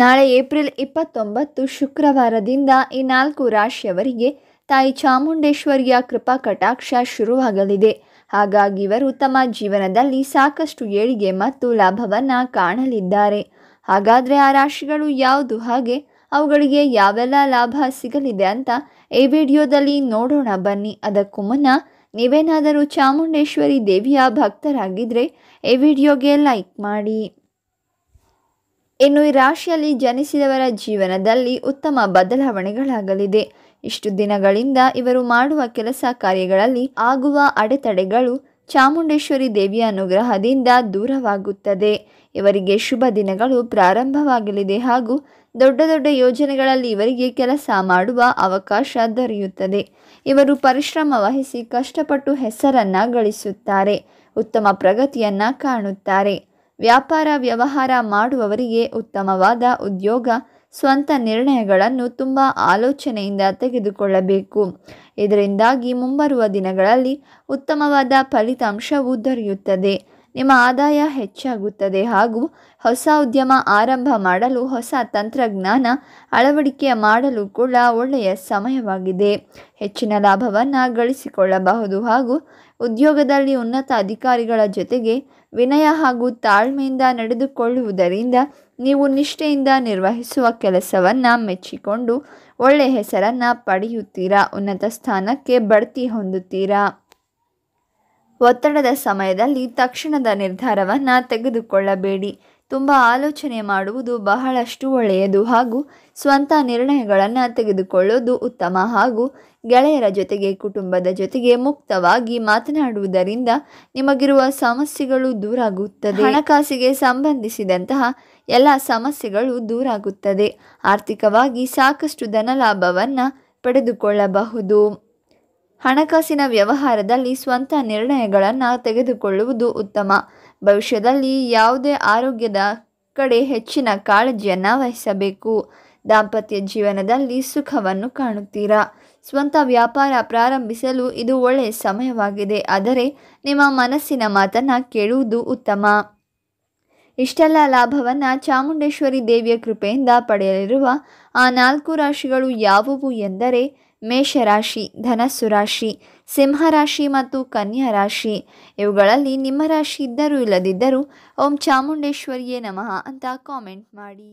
ನಾಳೆ ಏಪ್ರಿಲ್ ಇಪ್ಪತ್ತೊಂಬತ್ತು ಶುಕ್ರವಾರದಿಂದ ಈ ನಾಲ್ಕು ರಾಶಿಯವರಿಗೆ ತಾಯಿ ಚಾಮುಂಡೇಶ್ವರಿಯ ಕೃಪಾ ಕಟಾಕ್ಷ ಶುರುವಾಗಲಿದೆ ಹಾಗಾಗಿ ಇವರು ತಮ್ಮ ಜೀವನದಲ್ಲಿ ಸಾಕಷ್ಟು ಏಳಿಗೆ ಮತ್ತು ಲಾಭವನ್ನು ಕಾಣಲಿದ್ದಾರೆ ಹಾಗಾದರೆ ಆ ರಾಶಿಗಳು ಯಾವುದು ಹಾಗೆ ಅವುಗಳಿಗೆ ಯಾವೆಲ್ಲ ಲಾಭ ಸಿಗಲಿದೆ ಅಂತ ಈ ವಿಡಿಯೋದಲ್ಲಿ ನೋಡೋಣ ಬನ್ನಿ ಅದಕ್ಕೂ ಮುನ್ನ ನೀವೇನಾದರೂ ಚಾಮುಂಡೇಶ್ವರಿ ದೇವಿಯ ಭಕ್ತರಾಗಿದ್ದರೆ ಈ ವಿಡಿಯೋಗೆ ಲೈಕ್ ಮಾಡಿ ಇನ್ನು ಈ ರಾಶಿಯಲ್ಲಿ ಜನಿಸಿದವರ ಜೀವನದಲ್ಲಿ ಉತ್ತಮ ಬದಲಾವಣೆಗಳಾಗಲಿದೆ ಇಷ್ಟು ದಿನಗಳಿಂದ ಇವರು ಮಾಡುವ ಕೆಲಸ ಕಾರ್ಯಗಳಲ್ಲಿ ಆಗುವ ಅಡೆತಡೆಗಳು ಚಾಮುಂಡೇಶ್ವರಿ ದೇವಿಯ ಅನುಗ್ರಹದಿಂದ ದೂರವಾಗುತ್ತದೆ ಇವರಿಗೆ ಶುಭ ದಿನಗಳು ಪ್ರಾರಂಭವಾಗಲಿದೆ ಹಾಗೂ ದೊಡ್ಡ ದೊಡ್ಡ ಯೋಜನೆಗಳಲ್ಲಿ ಇವರಿಗೆ ಕೆಲಸ ಮಾಡುವ ಅವಕಾಶ ದೊರೆಯುತ್ತದೆ ಇವರು ಪರಿಶ್ರಮ ವಹಿಸಿ ಕಷ್ಟಪಟ್ಟು ಹೆಸರನ್ನು ಗಳಿಸುತ್ತಾರೆ ಉತ್ತಮ ಪ್ರಗತಿಯನ್ನು ಕಾಣುತ್ತಾರೆ ವ್ಯಾಪಾರ ವ್ಯವಹಾರ ಮಾಡುವವರಿಗೆ ಉತ್ತಮವಾದ ಉದ್ಯೋಗ ಸ್ವಂತ ನಿರ್ಣಯಗಳನ್ನು ತುಂಬ ಆಲೋಚನೆಯಿಂದ ತೆಗೆದುಕೊಳ್ಳಬೇಕು ಇದರಿಂದಾಗಿ ಮುಂಬರುವ ದಿನಗಳಲ್ಲಿ ಉತ್ತಮವಾದ ಫಲಿತಾಂಶವು ದೊರೆಯುತ್ತದೆ ನಿಮ್ಮ ಆದಾಯ ಹೆಚ್ಚಾಗುತ್ತದೆ ಹಾಗೂ ಹೊಸ ಉದ್ಯಮ ಆರಂಭ ಮಾಡಲು ಹೊಸ ತಂತ್ರಜ್ಞಾನ ಅಳವಡಿಕೆ ಮಾಡಲು ಕೂಡ ಒಳ್ಳೆಯ ಸಮಯವಾಗಿದೆ ಹೆಚ್ಚಿನ ಲಾಭವನ್ನು ಗಳಿಸಿಕೊಳ್ಳಬಹುದು ಹಾಗೂ ಉದ್ಯೋಗದಲ್ಲಿ ಉನ್ನತ ಅಧಿಕಾರಿಗಳ ಜೊತೆಗೆ ವಿನಯ ಹಾಗೂ ತಾಳ್ಮೆಯಿಂದ ನಡೆದುಕೊಳ್ಳುವುದರಿಂದ ನೀವು ನಿಷ್ಠೆಯಿಂದ ನಿರ್ವಹಿಸುವ ಕೆಲಸವನ್ನು ಮೆಚ್ಚಿಕೊಂಡು ಒಳ್ಳೆಯ ಹೆಸರನ್ನು ಪಡೆಯುತ್ತೀರಾ ಉನ್ನತ ಸ್ಥಾನಕ್ಕೆ ಬಡ್ತಿ ಹೊಂದುತ್ತೀರಾ ಒತ್ತಡದ ಸಮಯದಲ್ಲಿ ತಕ್ಷಣದ ನಿರ್ಧಾರವನ್ನು ತೆಗೆದುಕೊಳ್ಳಬೇಡಿ ತುಂಬ ಆಲೋಚನೆ ಮಾಡುವುದು ಬಹಳಷ್ಟು ಒಳ್ಳೆಯದು ಹಾಗೂ ಸ್ವಂತ ನಿರ್ಣಯಗಳನ್ನು ತೆಗೆದುಕೊಳ್ಳೋದು ಉತ್ತಮ ಹಾಗೂ ಗೆಳೆಯರ ಜೊತೆಗೆ ಕುಟುಂಬದ ಜೊತೆಗೆ ಮುಕ್ತವಾಗಿ ಮಾತನಾಡುವುದರಿಂದ ನಿಮಗಿರುವ ಸಮಸ್ಯೆಗಳು ದೂರಾಗುತ್ತದೆ ಹಣಕಾಸಿಗೆ ಸಂಬಂಧಿಸಿದಂತಹ ಎಲ್ಲ ಸಮಸ್ಯೆಗಳು ದೂರಾಗುತ್ತದೆ ಆರ್ಥಿಕವಾಗಿ ಸಾಕಷ್ಟು ಧನಲಾಭವನ್ನು ಪಡೆದುಕೊಳ್ಳಬಹುದು ಹಣಕಾಸಿನ ವ್ಯವಹಾರದಲ್ಲಿ ಸ್ವಂತ ನಿರ್ಣಯಗಳನ್ನು ತೆಗೆದುಕೊಳ್ಳುವುದು ಉತ್ತಮ ಭವಿಷ್ಯದಲ್ಲಿ ಯಾವುದೇ ಆರೋಗ್ಯದ ಕಡೆ ಹೆಚ್ಚಿನ ಕಾಳಜಿಯನ್ನು ವಹಿಸಬೇಕು ದಾಂಪತ್ಯ ಜೀವನದಲ್ಲಿ ಸುಖವನ್ನು ಕಾಣುತ್ತೀರಾ ಸ್ವಂತ ವ್ಯಾಪಾರ ಪ್ರಾರಂಭಿಸಲು ಇದು ಒಳ್ಳೆಯ ಸಮಯವಾಗಿದೆ ಆದರೆ ನಿಮ್ಮ ಮನಸ್ಸಿನ ಮಾತನ್ನು ಕೇಳುವುದು ಉತ್ತಮ ಇಷ್ಟೆಲ್ಲ ಲಾಭವನ್ನು ಚಾಮುಂಡೇಶ್ವರಿ ದೇವಿಯ ಕೃಪೆಯಿಂದ ಪಡೆಯಲಿರುವ ಆ ನಾಲ್ಕು ರಾಶಿಗಳು ಯಾವುವು ಎಂದರೆ ಮೇಷರಾಶಿ ಧನಸ್ಸು ರಾಶಿ ಸಿಂಹರಾಶಿ ಮತ್ತು ಕನ್ಯಾ ರಾಶಿ ಇವುಗಳಲ್ಲಿ ನಿಮ್ಮ ರಾಶಿ ಇದ್ದರೂ ಇಲ್ಲದಿದ್ದರೂ ಓಂ ಚಾಮುಂಡೇಶ್ವರಿಯೇ ನಮಃ ಅಂತ ಕಾಮೆಂಟ್ ಮಾಡಿ